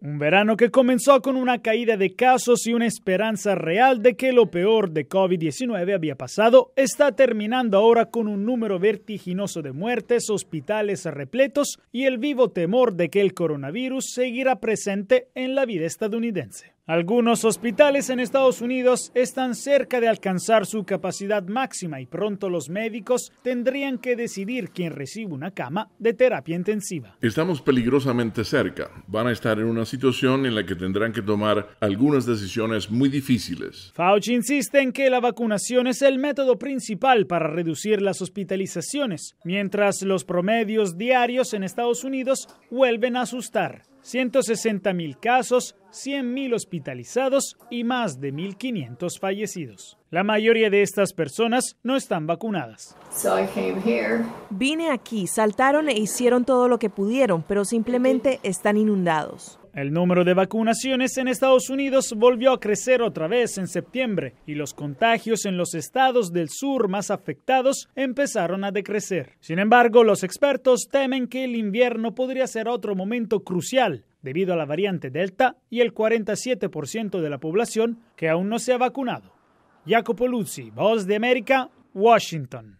Un verano que comenzó con una caída de casos y una esperanza real de que lo peor de COVID-19 había pasado está terminando ahora con un número vertiginoso de muertes, hospitales repletos y el vivo temor de que el coronavirus seguirá presente en la vida estadounidense. Algunos hospitales en Estados Unidos están cerca de alcanzar su capacidad máxima y pronto los médicos tendrían que decidir quién recibe una cama de terapia intensiva. Estamos peligrosamente cerca. Van a estar en una situación en la que tendrán que tomar algunas decisiones muy difíciles. Fauci insiste en que la vacunación es el método principal para reducir las hospitalizaciones, mientras los promedios diarios en Estados Unidos vuelven a asustar. 160 mil casos, 100.000 hospitalizados y más de 1.500 fallecidos. La mayoría de estas personas no están vacunadas. Vine aquí, saltaron e hicieron todo lo que pudieron, pero simplemente están inundados. El número de vacunaciones en Estados Unidos volvió a crecer otra vez en septiembre y los contagios en los estados del sur más afectados empezaron a decrecer. Sin embargo, los expertos temen que el invierno podría ser otro momento crucial debido a la variante Delta y el 47% de la población que aún no se ha vacunado. Jacopo Luzzi, Voz de América, Washington.